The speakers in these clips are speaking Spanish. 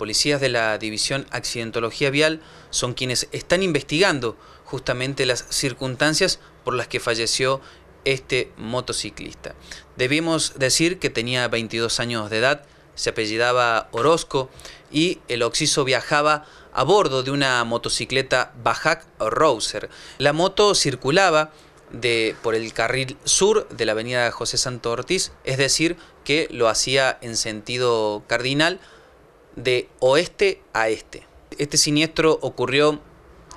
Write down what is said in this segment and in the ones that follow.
Policías de la División Accidentología Vial son quienes están investigando justamente las circunstancias por las que falleció este motociclista. Debemos decir que tenía 22 años de edad, se apellidaba Orozco y el occiso viajaba a bordo de una motocicleta Bajac Rouser. La moto circulaba por el carril sur de la avenida José Santo Ortiz, es decir, que lo hacía en sentido cardinal de oeste a este. Este siniestro ocurrió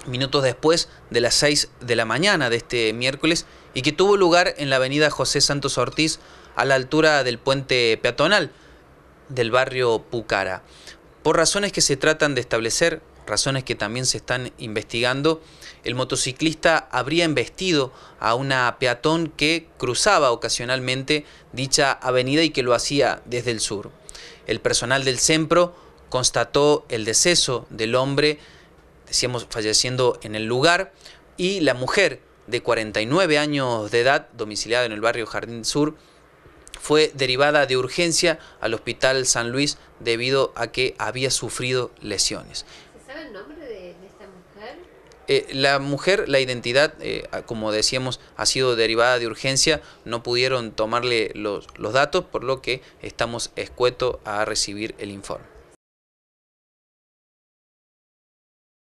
minutos después de las 6 de la mañana de este miércoles y que tuvo lugar en la avenida José Santos Ortiz a la altura del puente peatonal del barrio Pucara. Por razones que se tratan de establecer, razones que también se están investigando, el motociclista habría embestido a una peatón que cruzaba ocasionalmente dicha avenida y que lo hacía desde el sur. El personal del CEMPRO constató el deceso del hombre, decíamos falleciendo en el lugar, y la mujer de 49 años de edad, domiciliada en el barrio Jardín Sur, fue derivada de urgencia al Hospital San Luis debido a que había sufrido lesiones. ¿Se sabe el nombre de, esta mujer? Eh, la mujer, la identidad, eh, como decíamos, ha sido derivada de urgencia, no pudieron tomarle los, los datos, por lo que estamos escueto a recibir el informe.